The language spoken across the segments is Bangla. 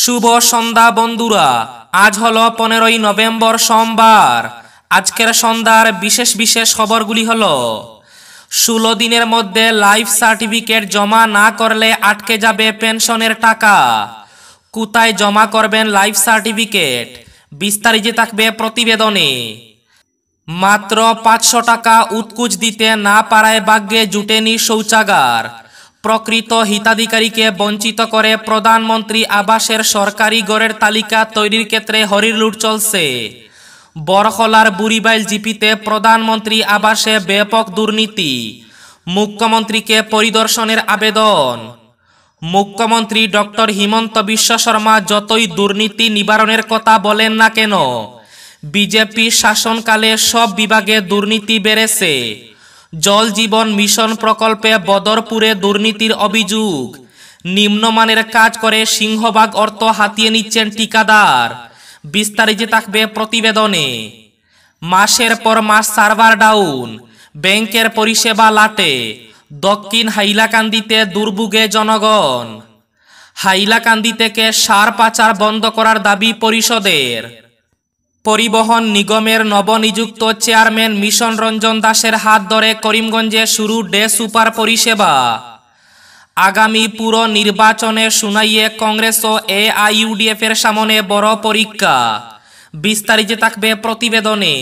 শুভ সন্ধ্যা বন্ধুরা আজ হল পনেরোই নভেম্বর সোমবার আজকের সন্ধ্যার বিশেষ বিশেষ খবরগুলি হল ষোলো দিনের মধ্যে লাইফ সার্টিফিকেট জমা না করলে আটকে যাবে পেনশনের টাকা কোথায় জমা করবেন লাইফ সার্টিফিকেট বিস্তারিত থাকবে প্রতিবেদনে মাত্র পাঁচশো টাকা উৎকুচ দিতে না পারায় বাগ্যে জুটেনি শৌচাগার প্রকৃত হিতাধিকারীকে বঞ্চিত করে প্রধানমন্ত্রী আবাসের সরকারি গড়ের তালিকা তৈরির ক্ষেত্রে লুট চলছে বরখলার বুড়িবাইল জিপিতে প্রধানমন্ত্রী আবাসে ব্যাপক দুর্নীতি মুখ্যমন্ত্রীকে পরিদর্শনের আবেদন মুখ্যমন্ত্রী ডক্টর হিমন্ত বিশ্ব শর্মা যতই দুর্নীতি নিবারণের কথা বলেন না কেন বিজেপি শাসনকালে সব বিভাগে দুর্নীতি বেড়েছে জল জীবন মিশন প্রকল্পে বদরপুরে দুর্নীতির অভিযোগ নিম্নমানের কাজ করে সিংহবাগ অর্থ হাতিয়ে নিচ্ছেন ঠিকাদার বিস্তারিত থাকবে প্রতিবেদনে মাসের পর মাস সার্ভার ডাউন ব্যাংকের পরিষেবা লাটে দক্ষিণ হাইলাকান্দিতে দুর্ভোগে জনগণ হাইলাকান্দি থেকে সার পাচার বন্ধ করার দাবি পরিষদের পরিবহন নিগমের নবনিযুক্ত চেয়ারম্যান মিশন রঞ্জন দাসের হাত ধরে করিমগঞ্জে শুরু ডে সুপার পরিষেবা আগামী পুর নির্বাচনে শুনাইয়ে কংগ্রেস ও এআইইউডিএফের সামনে বড় পরীক্ষা বিস্তারিত থাকবে প্রতিবেদনে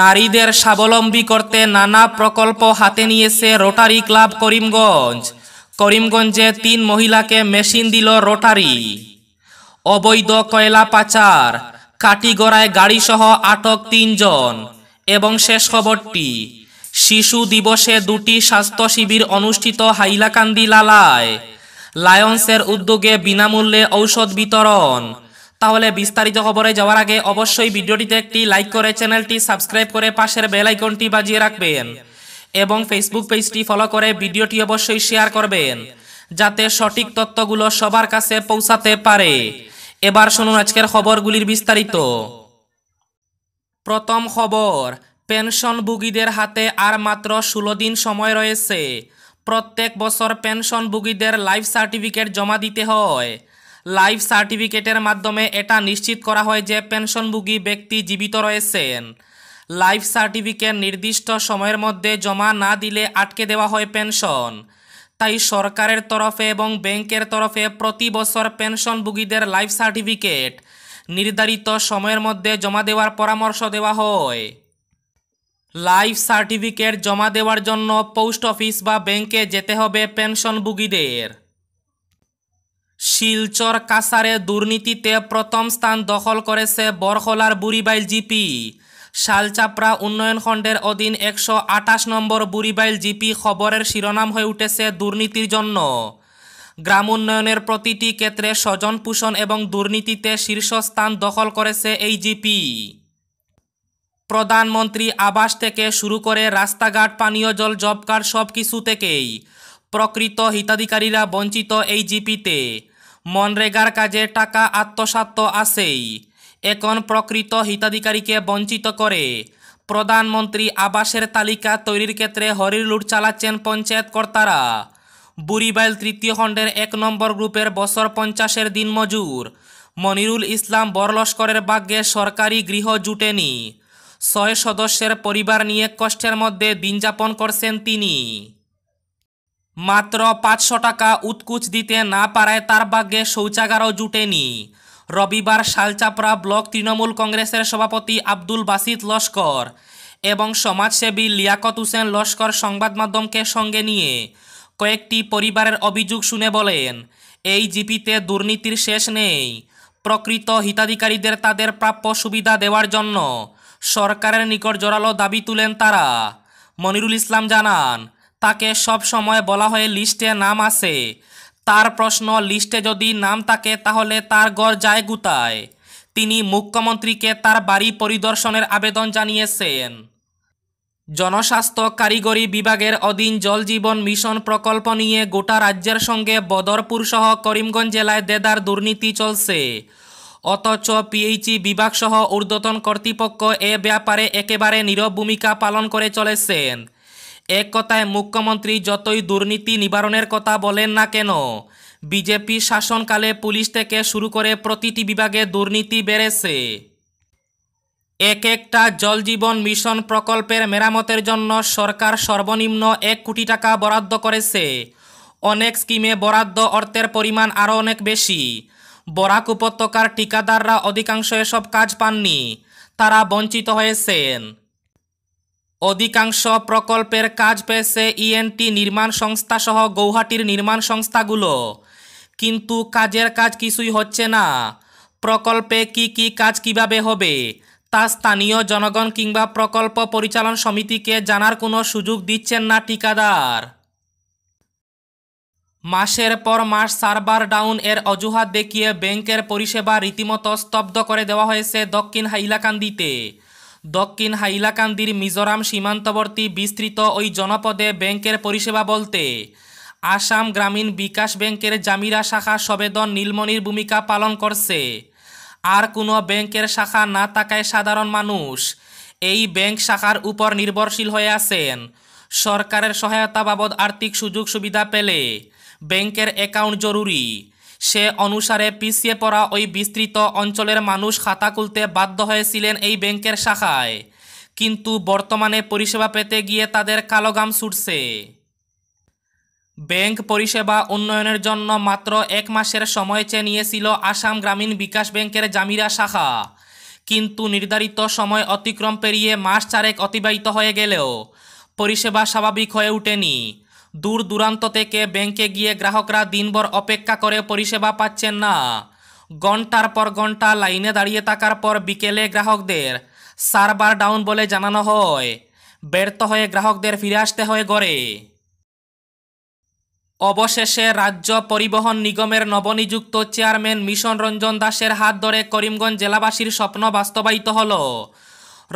নারীদের স্বাবলম্বী করতে নানা প্রকল্প হাতে নিয়েছে রোটারি ক্লাব করিমগঞ্জ করিমগঞ্জে তিন মহিলাকে মেশিন দিল রোটারি অবৈধ কয়লা পাচার কাটিগড়ায় গাড়িসহ আটক তিনজন এবং শেষ খবরটি শিশু দিবসে দুটি স্বাস্থ্য শিবির অনুষ্ঠিত হাইলাকান্দি লালায় লায়ন্সের উদ্যোগে বিনামূল্যে ঔষধ বিতরণ তাহলে বিস্তারিত খবরে যাওয়ার আগে অবশ্যই ভিডিওটিতে একটি লাইক করে চ্যানেলটি সাবস্ক্রাইব করে পাশের বেল আইকনটি বাজিয়ে রাখবেন এবং ফেসবুক পেজটি ফলো করে ভিডিওটি অবশ্যই শেয়ার করবেন যাতে সঠিক তথ্যগুলো সবার কাছে পৌঁছাতে পারে এবার শুনুন আজকের খবরগুলির বিস্তারিত প্রথম খবর পেনশনভোগীদের হাতে আর মাত্র ষোলো দিন সময় রয়েছে প্রত্যেক বছর পেনশনভোগীদের লাইফ সার্টিফিকেট জমা দিতে হয় লাইফ সার্টিফিকেটের মাধ্যমে এটা নিশ্চিত করা হয় যে পেনশনভোগী ব্যক্তি জীবিত রয়েছেন লাইফ সার্টিফিকেট নির্দিষ্ট সময়ের মধ্যে জমা না দিলে আটকে দেওয়া হয় পেনশন তাই সরকারের তরফে এবং ব্যাংকের তরফে প্রতি বছর পেনশনভোগীদের লাইফ সার্টিফিকেট নির্ধারিত সময়ের মধ্যে জমা দেওয়ার পরামর্শ দেওয়া হয় লাইফ সার্টিফিকেট জমা দেওয়ার জন্য পোস্ট অফিস বা ব্যাংকে যেতে হবে পেনশনভোগীদের শিলচর কাসারে দুর্নীতিতে প্রথম স্থান দখল করেছে বরহলার বুড়িবাইল জিপি শালচাপড়া উন্নয়ন খণ্ডের অধীন একশো আটাশ নম্বর বুড়িবাইল জিপি খবরের শিরোনাম হয়ে উঠেছে দুর্নীতির জন্য গ্রাম উন্নয়নের প্রতিটি ক্ষেত্রে স্বজন পোষণ এবং দুর্নীতিতে শীর্ষস্থান দখল করেছে এই জিপি প্রধানমন্ত্রী আবাস থেকে শুরু করে রাস্তাঘাট পানীয় জল জব কার্ড সব কিছু থেকেই প্রকৃত হিতাধিকারীরা বঞ্চিত এই জিপিতে মনরেগার কাজে টাকা আত্মসাত্য আছেই এখন প্রকৃত হিতাধিকারীকে বঞ্চিত করে প্রধানমন্ত্রী আবাসের তালিকা তৈরির ক্ষেত্রে হরিলুট চালাচ্ছেন পঞ্চায়েত কর্তারা বুড়িবাইল তৃতীয় খণ্ডের এক নম্বর গ্রুপের বছর পঞ্চাশের দিন মজুর মনিরুল ইসলাম বরলস্করের ভাগ্যে সরকারি গৃহ জুটেনি ছয় সদস্যের পরিবার নিয়ে কষ্টের মধ্যে দিন যাপন করছেন তিনি মাত্র পাঁচশো টাকা উৎকুচ দিতে না পারায় তার ভাগ্যে শৌচাগারও জুটেনি রবিবার শালচাপড়া ব্লক তৃণমূল কংগ্রেসের সভাপতি আব্দুল বাসিদ লস্কর এবং সমাজসেবী লিয়াকত হোসেন লস্কর সংবাদ মাধ্যমকে সঙ্গে নিয়ে কয়েকটি পরিবারের অভিযোগ শুনে বলেন এই জিপিতে দুর্নীতির শেষ নেই প্রকৃত হিতাধিকারীদের তাদের প্রাপ্য সুবিধা দেওয়ার জন্য সরকারের নিকট জোরালো দাবি তুলেন তারা মনিরুল ইসলাম জানান তাকে সব সময় বলা হয়ে লিস্টে নাম আছে তার প্রশ্ন লিস্টে যদি নাম থাকে তাহলে তার গড় যায় গুতায় তিনি মুখ্যমন্ত্রীকে তার বাড়ি পরিদর্শনের আবেদন জানিয়েছেন জনস্বাস্থ্য কারিগরি বিভাগের অধীন জলজীবন মিশন প্রকল্প নিয়ে গোটা রাজ্যের সঙ্গে বদরপুর সহ করিমগঞ্জ জেলায় দেদার দুর্নীতি চলছে অথচ পিএইচি বিভাগসহ ঊর্ধ্বতন কর্তৃপক্ষ এ ব্যাপারে একেবারে নীরব ভূমিকা পালন করে চলেছেন এক কথায় মুখ্যমন্ত্রী যতই দুর্নীতি নিবারণের কথা বলেন না কেন বিজেপি শাসনকালে পুলিশ থেকে শুরু করে প্রতিটি বিভাগে দুর্নীতি বেড়েছে এক একটা জলজীবন মিশন প্রকল্পের মেরামতের জন্য সরকার সর্বনিম্ন এক কোটি টাকা বরাদ্দ করেছে অনেক স্কিমে বরাদ্দ অর্থের পরিমাণ আরও অনেক বেশি বরাক উপত্যকার ঠিকাদাররা অধিকাংশ এসব কাজ পাননি তারা বঞ্চিত হয়েছেন অধিকাংশ প্রকল্পের কাজ পেয়েছে ইএনটি e নির্মাণ সংস্থা সহ গৌহাটির নির্মাণ সংস্থাগুলো কিন্তু কাজের কাজ কিছুই হচ্ছে না প্রকল্পে কি কি কাজ কিভাবে হবে তা স্থানীয় জনগণ কিংবা প্রকল্প পরিচালন সমিতিকে জানার কোনো সুযোগ দিচ্ছেন না ঠিকাদার মাসের পর মাস সার্ভার ডাউন এর অজুহাত দেখিয়ে ব্যাংকের পরিষেবা রীতিমতো স্তব্ধ করে দেওয়া হয়েছে দক্ষিণ হাইলাকান্দিতে দক্ষিণ হাইলাকান্দির মিজোরাম সীমান্তবর্তী বিস্তৃত ওই জনপদে ব্যাংকের পরিষেবা বলতে আসাম গ্রামীণ বিকাশ ব্যাংকের জামিরা শাখা সবেদন নীলমণির ভূমিকা পালন করছে আর কোনো ব্যাংকের শাখা না থাকায় সাধারণ মানুষ এই ব্যাংক শাখার উপর নির্ভরশীল হয়ে আছেন সরকারের সহায়তা বাবদ আর্থিক সুযোগ সুবিধা পেলে ব্যাংকের অ্যাকাউন্ট জরুরি সে অনুসারে পিছিয়ে পড়া ওই বিস্তৃত অঞ্চলের মানুষ খাতা খুলতে বাধ্য হয়েছিলেন এই ব্যাংকের শাখায় কিন্তু বর্তমানে পরিষেবা পেতে গিয়ে তাদের কালোগাম ছুটছে ব্যাংক পরিষেবা উন্নয়নের জন্য মাত্র এক মাসের সময় চেয়ে নিয়েছিল আসাম গ্রামীণ বিকাশ ব্যাংকের জামিরা শাখা কিন্তু নির্ধারিত সময় অতিক্রম পেরিয়ে মাস চারেক অতিবাহিত হয়ে গেলেও পরিষেবা স্বাভাবিক হয়ে ওঠেনি দূর দূরান্ত থেকে ব্যাংকে গিয়ে গ্রাহকরা দিনভর অপেক্ষা করে পরিষেবা পাচ্ছেন না ঘন্টার পর ঘন্টা লাইনে দাঁড়িয়ে থাকার পর বিকেলে গ্রাহকদের সার্ভার ডাউন বলে জানানো হয় ব্যর্থ হয়ে গ্রাহকদের ফিরে আসতে হয় গড়ে অবশেষে রাজ্য পরিবহন নিগমের নবনিযুক্ত চেয়ারম্যান মিশন রঞ্জন দাসের হাত ধরে করিমগঞ্জ জেলাবাসীর স্বপ্ন বাস্তবায়িত হল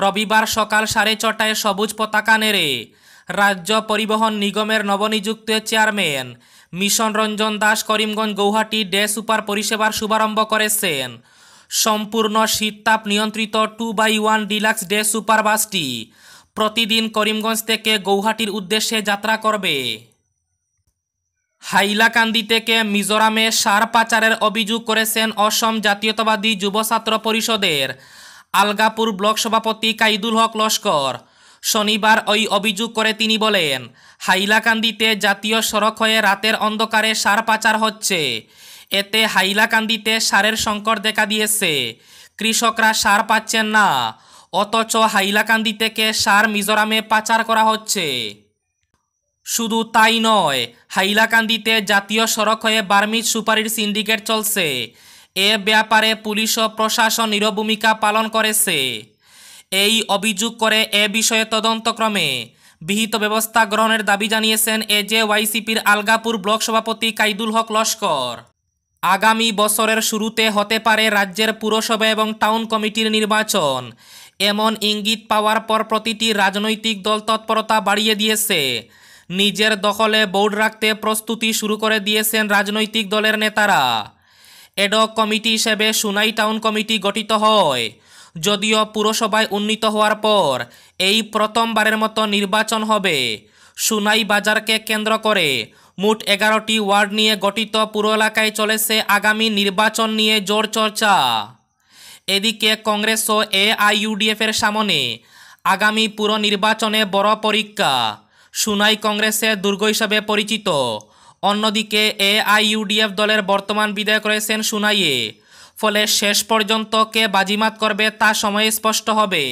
রবিবার সকাল সাড়ে ছটায় সবুজ পতাকা নেড়ে রাজ্য পরিবহন নিগমের নবনিযুক্ত chairman Mission Ranjan Das Karimganj Guwahati day super পরিষেবার শুভারম্ভ করেছেন সম্পূর্ণ শীততাপ নিয়ন্ত্রিত two by one deluxe day super বাসটি প্রতিদিন করিমগঞ্জ থেকে গৌহাটির উদ্দেশ্যে যাত্রা করবে হাইলাকান্দি থেকে মিজোরামে সার পাচারের অভিযোগ করেছেন অসম জাতীয়তাবাদী যুব ছাত্র পরিষদের আলগাপুর ব্লক সভাপতি কাইদুল হক লস্কর শনিবার ওই অভিযোগ করে তিনি বলেন হাইলাকান্দিতে জাতীয় সড়ক হয়ে রাতের অন্ধকারে সার পাচার হচ্ছে এতে হাইলাকান্দিতে সারের সংকট দেখা দিয়েছে কৃষকরা সার পাচ্ছেন না অথচ হাইলাকান্দি থেকে সার মিজোরামে পাচার করা হচ্ছে শুধু তাই নয় হাইলাকান্দিতে জাতীয় সড়ক হয়ে বার্মিজ সুপারির সিন্ডিকেট চলছে এ ব্যাপারে পুলিশ ও প্রশাসন নিরভূমিকা পালন করেছে এই অভিযোগ করে এ বিষয়ে তদন্তক্রমে বিহিত ব্যবস্থা গ্রহণের দাবি জানিয়েছেন এ জে ওয়াইসিপির আলগাপুর ব্লক সভাপতি কাইদুল হক লস্কর আগামী বছরের শুরুতে হতে পারে রাজ্যের পুরসভা এবং টাউন কমিটির নির্বাচন এমন ইঙ্গিত পাওয়ার পর প্রতিটি রাজনৈতিক দল তৎপরতা বাড়িয়ে দিয়েছে নিজের দখলে বোর্ড রাখতে প্রস্তুতি শুরু করে দিয়েছেন রাজনৈতিক দলের নেতারা এডক কমিটি হিসেবে সুনাই টাউন কমিটি গঠিত হয় যদিও পুরসভায় উন্নীত হওয়ার পর এই প্রথমবারের মতো নির্বাচন হবে সুনাই বাজারকে কেন্দ্র করে মোট এগারোটি ওয়ার্ড নিয়ে গঠিত পুরো এলাকায় চলেছে আগামী নির্বাচন নিয়ে জোর চর্চা এদিকে কংগ্রেস ও এআইইউডিএফের সামনে আগামী পুর নির্বাচনে বড় পরীক্ষা সুনাই কংগ্রেসের দুর্গ হিসাবে পরিচিত অন্যদিকে এআইইউডিএফ দলের বর্তমান বিধায়ক রয়েছেন সুনাইয়ে ফলে শেষ পর্যন্ত কে বাজিমাত করবে তা সময়ে স্পষ্ট হবে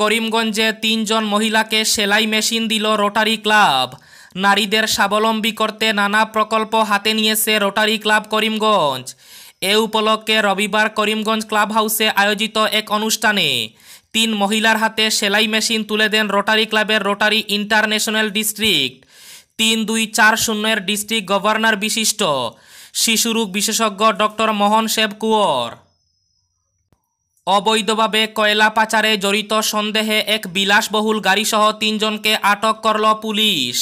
করিমগঞ্জে তিনজন মহিলাকে সেলাই মেশিন দিল রোটারি ক্লাব নারীদের স্বাবলম্বী করতে নানা প্রকল্প হাতে নিয়েছে রোটারি ক্লাব করিমগঞ্জ এ উপলক্ষে রবিবার করিমগঞ্জ ক্লাব হাউসে আয়োজিত এক অনুষ্ঠানে তিন মহিলার হাতে সেলাই মেশিন তুলে দেন রোটারি ক্লাবের রোটারি ইন্টারন্যাশনাল ডিস্ট্রিক্ট তিন দুই চার শূন্যের ডিস্ট্রিক্ট গভর্নর বিশিষ্ট শিশুরোগ বিশেষজ্ঞ ডক্টর মোহন শেব কুয়র অবৈধভাবে কয়লা পাচারে জড়িত সন্দেহে এক বিলাসবহুল গাড়িসহ তিনজনকে আটক করল পুলিশ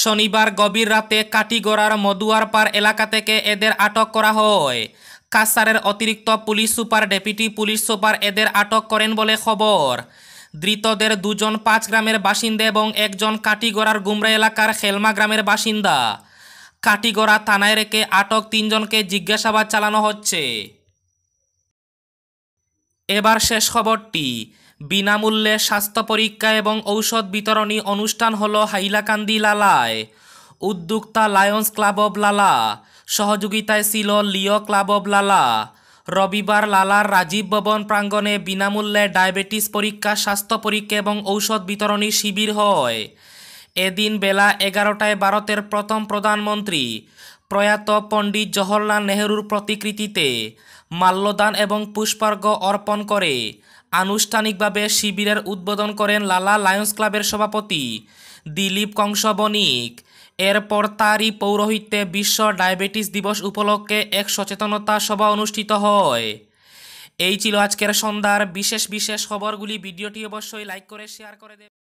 শনিবার গভীর রাতে কাটিগড়ার মদুয়ারপাড় এলাকা থেকে এদের আটক করা হয় কাসারের অতিরিক্ত police super deputy police super এদের আটক করেন বলে খবর ধৃতদের দুজন পাঁচ গ্রামের বাসিন্দা এবং একজন কাটিগড়ার গুমরা এলাকার খেলমা গ্রামের বাসিন্দা কাটিগড়া থানায় রেখে আটক তিনজনকে জিজ্ঞাসাবাদ চালানো হচ্ছে এবার শেষ খবরটি বিনামূল্যে স্বাস্থ্য পরীক্ষা এবং ঔষধ বিতরণী অনুষ্ঠান হল হাইলাকান্দি লালায় উদ্যোক্তা লায়ন্স ক্লাব অব লালা সহযোগিতায় ছিল লিও ক্লাব অব লালা রবিবার লালার রাজীব ভবন প্রাঙ্গণে বিনামূল্যে ডায়াবেটিস পরীক্ষা স্বাস্থ্য পরীক্ষা এবং ঔষধ বিতরণী শিবির হয় এদিন বেলা এগারোটায় ভারতের প্রথম প্রধানমন্ত্রী প্রয়াত পণ্ডিত জওহরলাল নেহরুর প্রতিকৃতিতে মাল্যদান এবং পুষ্পার্ঘ অর্পণ করে আনুষ্ঠানিকভাবে শিবিরের উদ্বোধন করেন লালা লায়ন্স ক্লাবের সভাপতি দিলীপ কংস বণিক এরপর তারই পৌরোহিত্যে বিশ্ব ডায়াবেটিস দিবস উপলক্ষে এক সচেতনতা সভা অনুষ্ঠিত হয় এই ছিল আজকের সন্ধ্যার বিশেষ বিশেষ খবরগুলি ভিডিওটি অবশ্যই লাইক করে শেয়ার করে দেবে